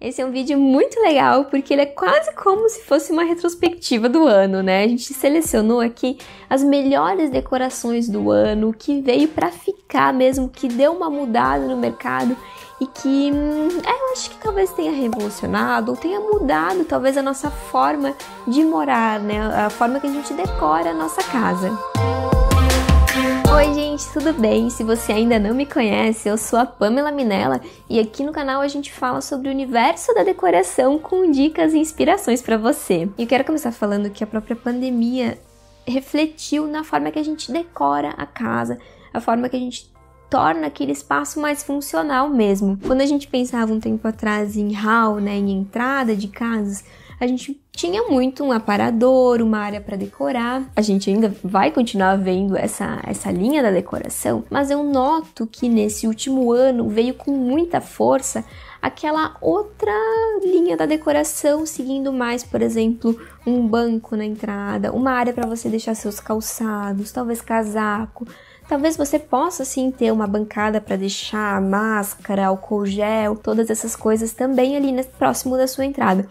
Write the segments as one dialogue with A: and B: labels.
A: Esse é um vídeo muito legal porque ele é quase como se fosse uma retrospectiva do ano, né? A gente selecionou aqui as melhores decorações do ano, o que veio para ficar mesmo, que deu uma mudada no mercado e que hum, é, eu acho que talvez tenha revolucionado ou tenha mudado talvez a nossa forma de morar, né? A forma que a gente decora a nossa casa. Música Oi, gente, tudo bem? Se você ainda não me conhece, eu sou a Pamela Minella e aqui no canal a gente fala sobre o universo da decoração com dicas e inspirações para você. E eu quero começar falando que a própria pandemia refletiu na forma que a gente decora a casa, a forma que a gente torna aquele espaço mais funcional mesmo. Quando a gente pensava um tempo atrás em hall, né, em entrada de casas, a gente tinha muito um aparador, uma área para decorar. A gente ainda vai continuar vendo essa, essa linha da decoração, mas eu noto que nesse último ano veio com muita força aquela outra linha da decoração, seguindo mais, por exemplo, um banco na entrada, uma área para você deixar seus calçados, talvez casaco. Talvez você possa sim ter uma bancada para deixar máscara, álcool gel, todas essas coisas também ali próximo da sua entrada.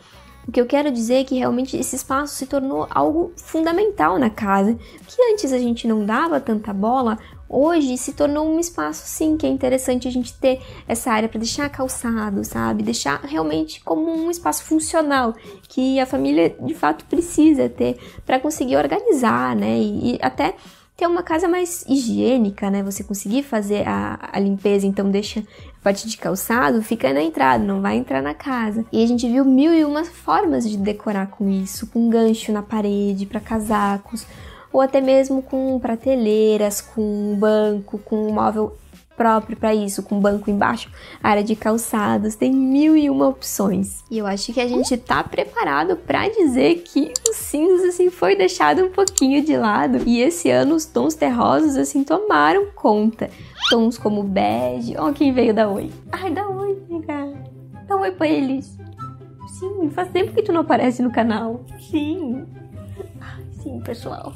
A: O que eu quero dizer é que realmente esse espaço se tornou algo fundamental na casa, que antes a gente não dava tanta bola, hoje se tornou um espaço sim que é interessante a gente ter essa área para deixar calçado, sabe? Deixar realmente como um espaço funcional que a família de fato precisa ter para conseguir organizar, né? E, e até ter uma casa mais higiênica, né? Você conseguir fazer a, a limpeza, então deixa a parte de calçado, fica na entrada, não vai entrar na casa. E a gente viu mil e uma formas de decorar com isso, com gancho na parede, para casacos, ou até mesmo com prateleiras, com banco, com um móvel próprio para isso, com banco embaixo, área de calçados, tem mil e uma opções. E eu acho que a gente tá preparado para dizer que o cinza assim foi deixado um pouquinho de lado e esse ano os tons terrosos assim tomaram conta. Tons como bege, ó quem veio da Oi. Ai, da Oi, né, cara. Dá oi para eles. Sim, faz tempo que tu não aparece no canal. Sim. Sim, pessoal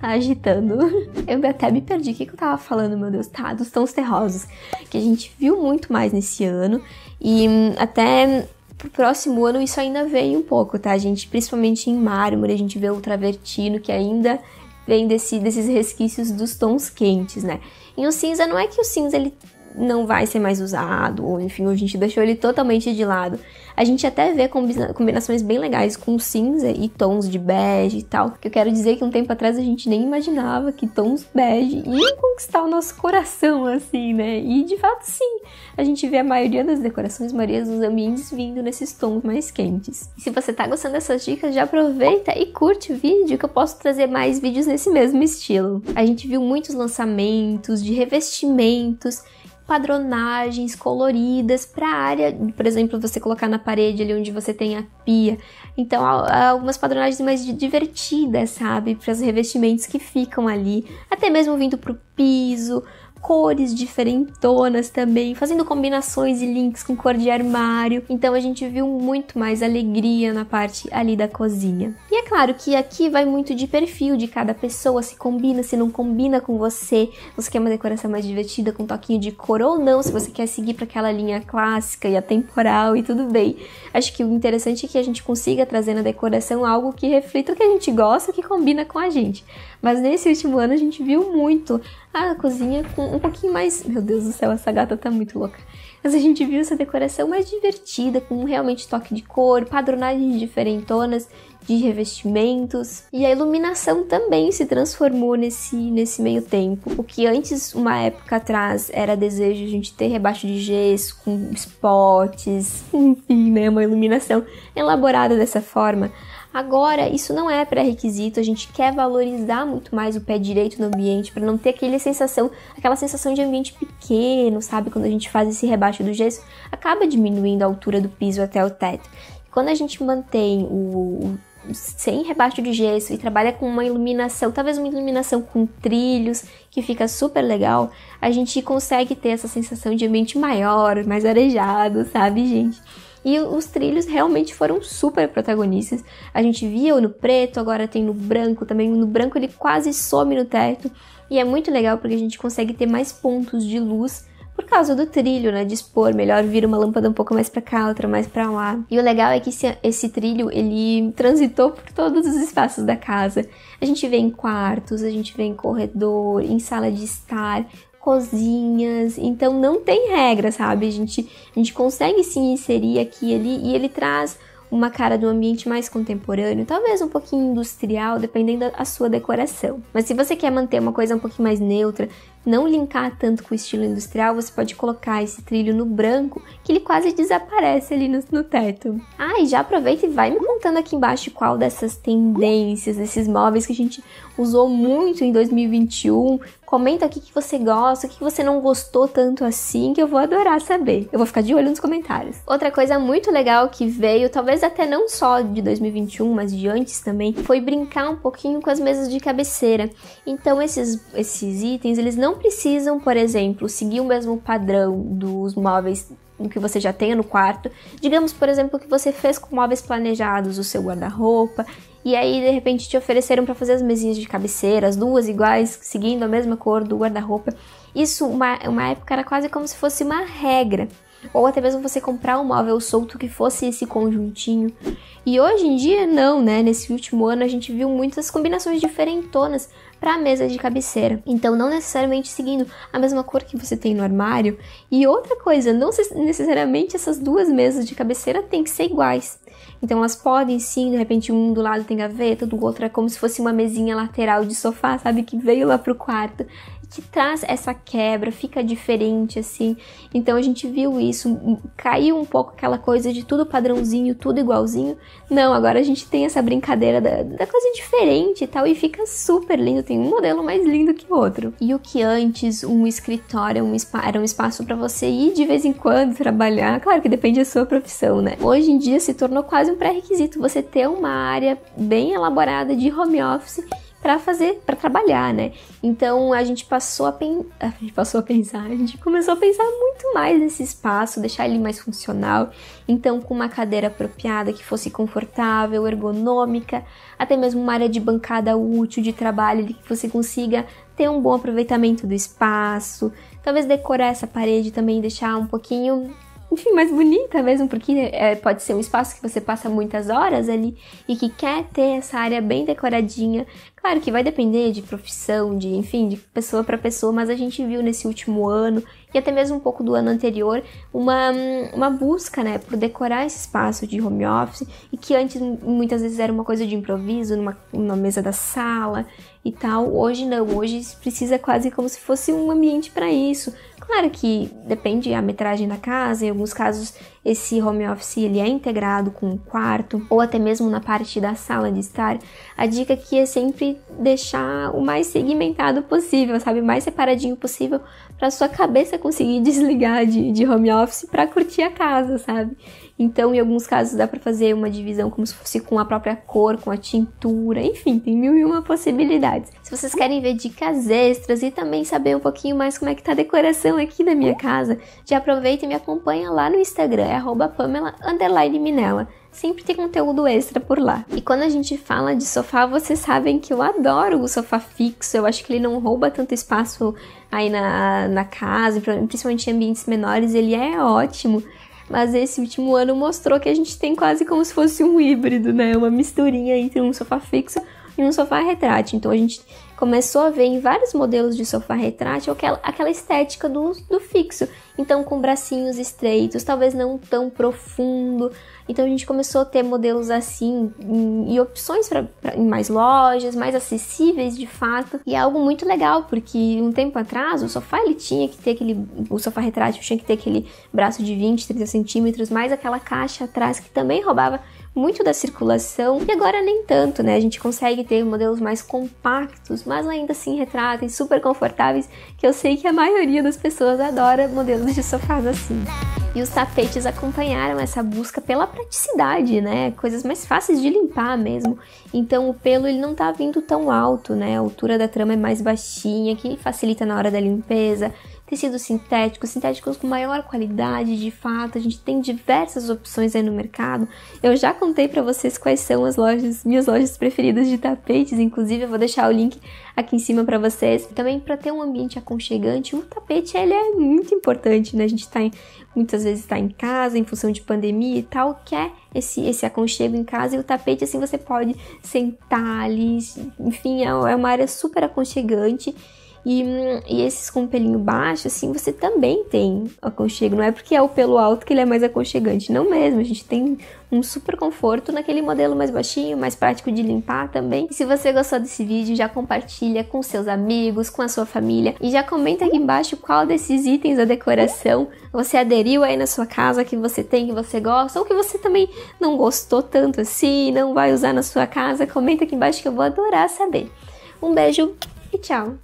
A: tá agitando. Eu até me perdi. O que, que eu tava falando, meu Deus? Tá, dos tons terrosos, que a gente viu muito mais nesse ano. E hum, até pro próximo ano isso ainda vem um pouco, tá, gente? Principalmente em mármore, a gente vê o travertino, que ainda vem desse, desses resquícios dos tons quentes, né? E o cinza não é que o cinza ele não vai ser mais usado, ou enfim, a gente deixou ele totalmente de lado. A gente até vê combinações bem legais com cinza e tons de bege e tal. Que eu quero dizer é que um tempo atrás a gente nem imaginava que tons bege iam conquistar o nosso coração, assim, né? E de fato, sim, a gente vê a maioria das decorações, a maioria dos ambientes vindo nesses tons mais quentes. E se você tá gostando dessas dicas, já aproveita e curte o vídeo que eu posso trazer mais vídeos nesse mesmo estilo. A gente viu muitos lançamentos de revestimentos padronagens coloridas para a área, por exemplo, você colocar na parede ali onde você tem a pia. Então, algumas padronagens mais divertidas, sabe, para os revestimentos que ficam ali, até mesmo vindo para o piso, cores diferentonas também, fazendo combinações e links com cor de armário. Então a gente viu muito mais alegria na parte ali da cozinha. E é claro que aqui vai muito de perfil de cada pessoa, se combina, se não combina com você, você quer uma decoração mais divertida com um toquinho de cor ou não, se você quer seguir para aquela linha clássica e atemporal e tudo bem. Acho que o interessante é que a gente consiga trazer na decoração algo que reflita o que a gente gosta, que combina com a gente. Mas nesse último ano a gente viu muito a cozinha com um pouquinho mais. Meu Deus do céu, essa gata tá muito louca. Mas a gente viu essa decoração mais divertida, com realmente toque de cor, padronagens diferentonas de revestimentos. E a iluminação também se transformou nesse, nesse meio tempo. O que antes, uma época atrás, era desejo de a gente ter rebaixo de gesso, com spots, enfim, né? Uma iluminação elaborada dessa forma. Agora, isso não é pré-requisito, a gente quer valorizar muito mais o pé direito no ambiente para não ter aquela sensação, aquela sensação de ambiente pequeno, sabe? Quando a gente faz esse rebaixo do gesso, acaba diminuindo a altura do piso até o teto. Quando a gente mantém o, sem rebaixo de gesso e trabalha com uma iluminação, talvez uma iluminação com trilhos, que fica super legal, a gente consegue ter essa sensação de ambiente maior, mais arejado, sabe, gente? E os trilhos realmente foram super protagonistas. A gente o no preto, agora tem no branco também. No branco ele quase some no teto. E é muito legal porque a gente consegue ter mais pontos de luz por causa do trilho, né? Dispor melhor, vira uma lâmpada um pouco mais para cá, outra mais para lá. E o legal é que esse, esse, trilho ele transitou por todos os espaços da casa. A gente vê em quartos, a gente vê em corredor, em sala de estar, cozinhas. Então não tem regra, sabe? A gente, a gente consegue se inserir aqui e ali e ele traz uma cara de um ambiente mais contemporâneo, talvez um pouquinho industrial, dependendo da sua decoração. Mas se você quer manter uma coisa um pouquinho mais neutra, não linkar tanto com o estilo industrial, você pode colocar esse trilho no branco, que ele quase desaparece ali no, no teto. Ah, e já aproveita e vai me contando aqui embaixo qual dessas tendências, desses móveis que a gente usou muito em 2021. Comenta o que, você gosta, o que, que você não gostou tanto assim, que eu vou adorar saber. Eu vou ficar de olho nos comentários. Outra coisa muito legal que veio, talvez até não só de 2021, mas de antes também, foi brincar um pouquinho com as mesas de cabeceira. Então esses, esses itens, eles não não precisam, por exemplo, seguir o mesmo padrão dos móveis que você já tenha no quarto. Digamos, por exemplo, que você fez com móveis planejados o seu guarda-roupa, e aí de repente te ofereceram para fazer as mesinhas de cabeceira, as duas iguais, seguindo a mesma cor do guarda-roupa. Isso, uma, uma época, era quase como se fosse uma regra ou até mesmo você comprar um móvel solto que fosse esse conjuntinho. E hoje em dia não, né? Nesse último ano a gente viu muitas combinações diferentonas para a mesa de cabeceira. Então não necessariamente seguindo a mesma cor que você tem no armário. E outra coisa, não necessariamente essas duas mesas de cabeceira têm que ser iguais. Então elas podem sim, de repente um do lado tem gaveta, do outro é como se fosse uma mesinha lateral de sofá, sabe, que veio lá pro quarto que traz essa quebra, fica diferente assim. Então a gente viu isso, caiu um pouco aquela coisa de tudo padrãozinho, tudo igualzinho. Não, agora a gente tem essa brincadeira da, da coisa diferente e tal, e fica super lindo. Tem um modelo mais lindo que o outro. E o que antes um escritório um era um espaço para você ir de vez em quando trabalhar, claro que depende da sua profissão, né? Hoje em dia se tornou quase um pré-requisito você ter uma área bem elaborada de home office para fazer, para trabalhar, né? Então a gente passou a, pen... a gente passou a pensar, a gente começou a pensar muito mais nesse espaço, deixar ele mais funcional. Então com uma cadeira apropriada que fosse confortável, ergonômica, até mesmo uma área de bancada útil de trabalho que você consiga ter um bom aproveitamento do espaço. Talvez decorar essa parede também, deixar um pouquinho enfim, mais bonita mesmo, porque é, pode ser um espaço que você passa muitas horas ali e que quer ter essa área bem decoradinha. Claro que vai depender de profissão, de enfim, de pessoa para pessoa, mas a gente viu nesse último ano e até mesmo um pouco do ano anterior uma, uma busca, né, por decorar esse espaço de home office e que antes muitas vezes era uma coisa de improviso, numa, numa mesa da sala e tal. Hoje não, hoje precisa quase como se fosse um ambiente para isso, Claro que depende a metragem da casa, em alguns casos esse home office ele é integrado com o quarto ou até mesmo na parte da sala de estar. A dica aqui é sempre deixar o mais segmentado possível, sabe, mais separadinho possível para sua cabeça conseguir desligar de, de home office para curtir a casa, sabe? Então, em alguns casos, dá para fazer uma divisão como se fosse com a própria cor, com a tintura, enfim, tem mil e uma possibilidades. Se vocês querem ver dicas extras e também saber um pouquinho mais como é que tá a decoração aqui da minha casa, já aproveita e me acompanha lá no Instagram, é @pamela_minella sempre tem conteúdo extra por lá. E quando a gente fala de sofá, vocês sabem que eu adoro o sofá fixo, eu acho que ele não rouba tanto espaço aí na, na casa, principalmente em ambientes menores, ele é ótimo mas esse último ano mostrou que a gente tem quase como se fosse um híbrido, né? Uma misturinha entre um sofá fixo e um sofá retrátil, Então a gente começou a ver em vários modelos de sofá retrátil aquela, aquela estética do, do fixo. Então com bracinhos estreitos, talvez não tão profundo. Então a gente começou a ter modelos assim e opções para em mais lojas, mais acessíveis de fato. E é algo muito legal, porque um tempo atrás o sofá ele tinha que ter aquele. O sofá retrátil tinha que ter aquele braço de 20, 30 centímetros, mais aquela caixa atrás que também roubava muito da circulação e agora nem tanto, né? A gente consegue ter modelos mais compactos, mas ainda assim retráteis, super confortáveis, que eu sei que a maioria das pessoas adora modelos de sofás assim. E os tapetes acompanharam essa busca pela praticidade, né? Coisas mais fáceis de limpar mesmo. Então o pelo ele não tá vindo tão alto, né? A altura da trama é mais baixinha, que facilita na hora da limpeza tecidos sintéticos, sintéticos com maior qualidade, de fato, a gente tem diversas opções aí no mercado. Eu já contei para vocês quais são as lojas, minhas lojas preferidas de tapetes, inclusive eu vou deixar o link aqui em cima para vocês. Também para ter um ambiente aconchegante, o tapete ele é muito importante, né? A gente tá em, muitas vezes está em casa em função de pandemia e tal, quer é esse, esse aconchego em casa e o tapete assim você pode sentar ali, enfim, é, é uma área super aconchegante e, e esses com pelinho baixo, assim, você também tem aconchego. Não é porque é o pelo alto que ele é mais aconchegante, não mesmo. A gente tem um super conforto naquele modelo mais baixinho, mais prático de limpar também. E se você gostou desse vídeo, já compartilha com seus amigos, com a sua família e já comenta aqui embaixo qual desses itens da decoração você aderiu aí na sua casa, que você tem, que você gosta, ou que você também não gostou tanto assim, não vai usar na sua casa. Comenta aqui embaixo que eu vou adorar saber. Um beijo e tchau!